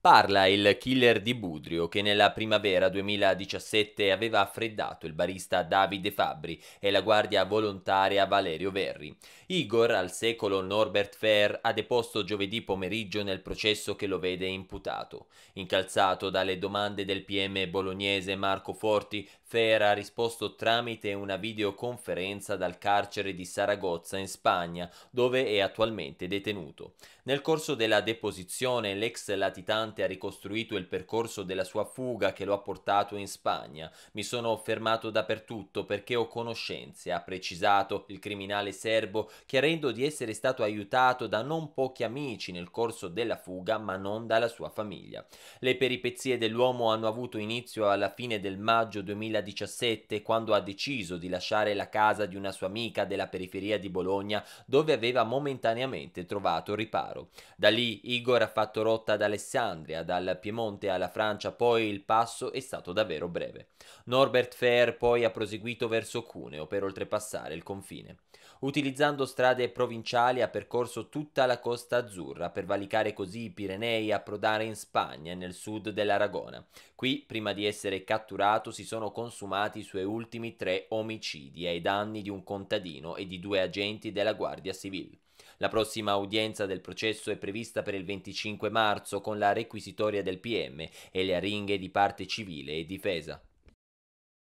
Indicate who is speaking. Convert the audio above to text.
Speaker 1: Parla il killer di Budrio che nella primavera 2017 aveva affreddato il barista Davide Fabri e la guardia volontaria Valerio Verri. Igor, al secolo Norbert Fair, ha deposto giovedì pomeriggio nel processo che lo vede imputato. Incalzato dalle domande del PM bolognese Marco Forti, Fair ha risposto tramite una videoconferenza dal carcere di Saragozza in Spagna, dove è attualmente detenuto. Nel corso della deposizione l'ex latitante Infante ha ricostruito il percorso della sua fuga che lo ha portato in Spagna. Mi sono fermato dappertutto perché ho conoscenze, ha precisato il criminale serbo, chiarendo di essere stato aiutato da non pochi amici nel corso della fuga, ma non dalla sua famiglia. Le peripezie dell'uomo hanno avuto inizio alla fine del maggio 2017, quando ha deciso di lasciare la casa di una sua amica della periferia di Bologna, dove aveva momentaneamente trovato riparo. Da lì Igor ha fatto rotta ad Alessandro Fiandria, dal Piemonte alla Francia poi il passo è stato davvero breve. Norbert Fair poi ha proseguito verso Cuneo per oltrepassare il confine. Utilizzando strade provinciali ha percorso tutta la costa azzurra per valicare così i Pirenei e approdare in Spagna nel sud dell'Aragona. Qui, prima di essere catturato, si sono consumati i suoi ultimi tre omicidi ai danni di un contadino e di due agenti della Guardia Civile. La prossima udienza del processo è prevista per il 25 marzo con la requisitoria del PM e le aringhe di parte civile e difesa.